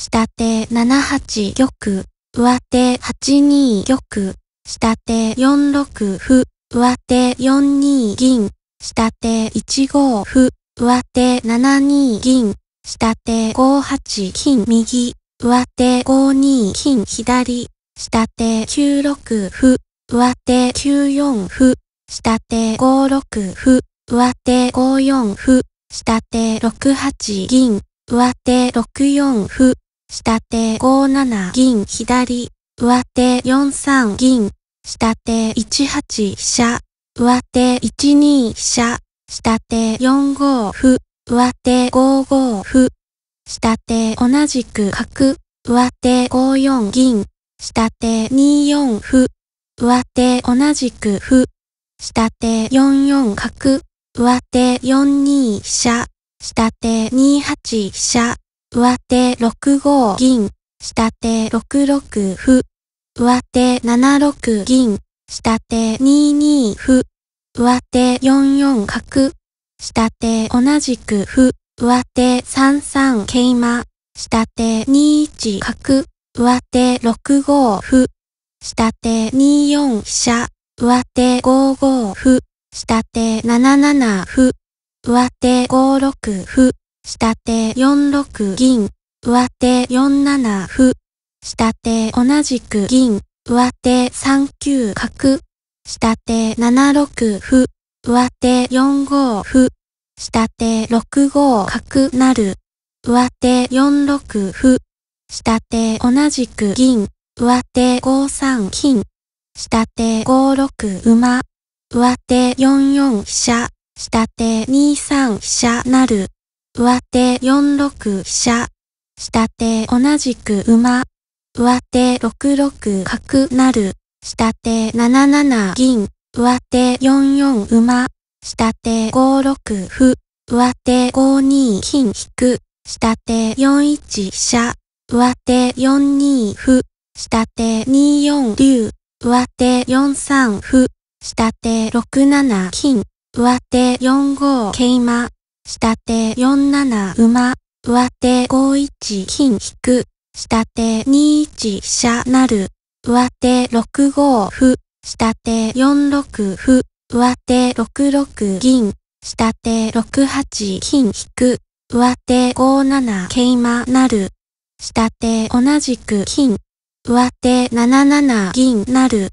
下手7八玉、上手8二玉、下手4六歩、上手4二銀、下手1五歩、上手7二銀、下手5八金右、上手5二金左、下手9六歩、上手9四歩、下手5六歩、上手5四歩、下手6八銀、上手6四歩、下手5七銀左、上手4三銀、下手1八飛車、上手1二飛車、下手4五歩、上手5五歩、下手同じく角、上手5四銀、下手2四歩、上手同じく歩、下手4四角、上手4二飛車、下手2八飛車、上手6五銀、下手6六歩。上手7六銀、下手2二歩。上手4四角。下手同じく歩。上手3三桂馬。下手2一角。上手6五歩。下手2四飛車。上手5五歩。下手7七歩。上手5六歩。下手4六銀、上手4七歩、下手同じく銀、上手3九角、下手7六歩、上手4五歩、下手6五角なる、上手4六歩、下手同じく銀、上手5三金、下手5六馬、上手4四飛車、下手2三飛車なる。上手4六飛車、下手同じく馬、上手6六角なる、下手7七銀、上手4四馬、下手5六歩、上手5二金引く、下手4一飛車、上手4二歩、下手2四竜、上手4三歩、下手6七金、上手4五桂馬、下手4七馬、上手5一金引く、下手2一飛車なる、上手6五歩、下手4六歩、上手6六銀、下手6八金引く、上手5七桂馬なる、下手同じく金、上手7七銀なる、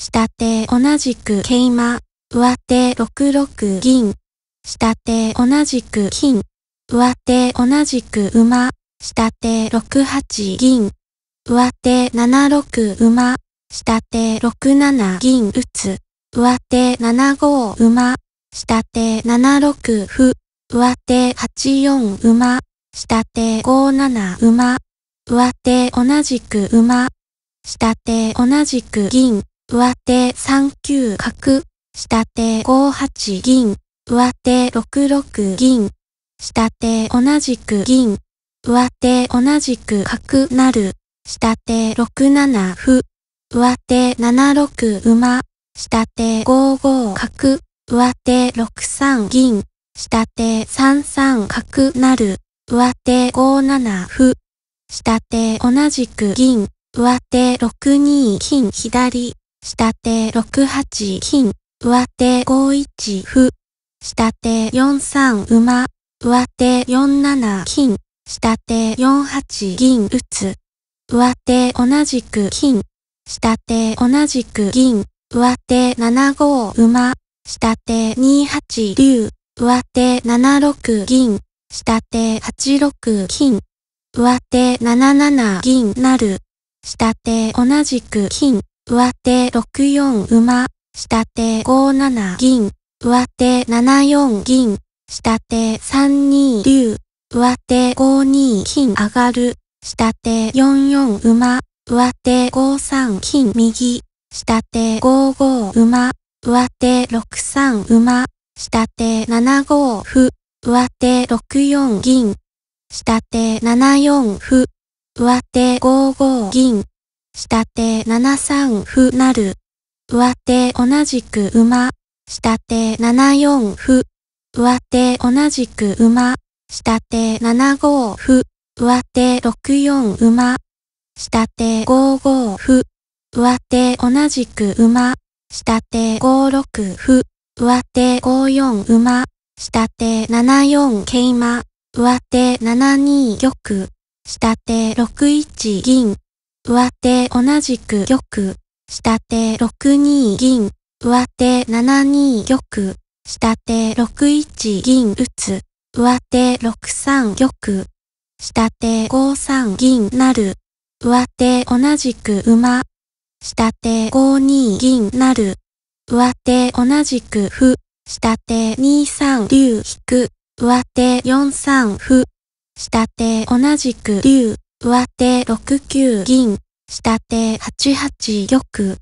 下手同じく桂馬、上手6六銀、下手同じく金、上手同じく馬、下手6八銀、上手7六馬、下手6七銀打つ、上手7五馬、下手7六歩、上手8四馬、下手5七馬、上手同じく馬、下手同じく銀、上手3九角、下手5八銀、上手6六銀、下手同じく銀、上手同じく角なる、下手6七歩、上手7六馬、下手5五角、上手6三銀、下手3三角なる、上手5七歩、下手同じく銀、上手6二金左、下手6八金、上手5一歩。下手4三馬、上手4七金、下手4八銀打つ。上手同じく金、下手同じく銀、上手7五馬、下手2八竜、上手7六銀、下手8六金、上手7七銀なる、下手同じく金、上手6四馬、下手5七銀、上手7四銀、下手3二竜、上手5二金上がる、下手4四馬、上手5三金右、下手5五馬、上手6三馬、下手7五歩、上手6四銀、下手7四歩、上手5五銀、下手7三歩なる、上手同じく馬、下手7四歩。上手同じく馬。下手7五歩。上手6四馬。下手5五歩。上手同じく馬。下手5六歩。上手5四馬。下手7四桂馬。上手7二玉。下手6一銀。上手同じく玉。下手6二銀。上手7二玉、下手6一銀打つ、上手6三玉、下手5三銀なる。上手同じく馬、下手5二銀なる。上手同じく歩、下手2三竜引く、上手4三歩、下手同じく竜、上手6九銀、下手8八玉、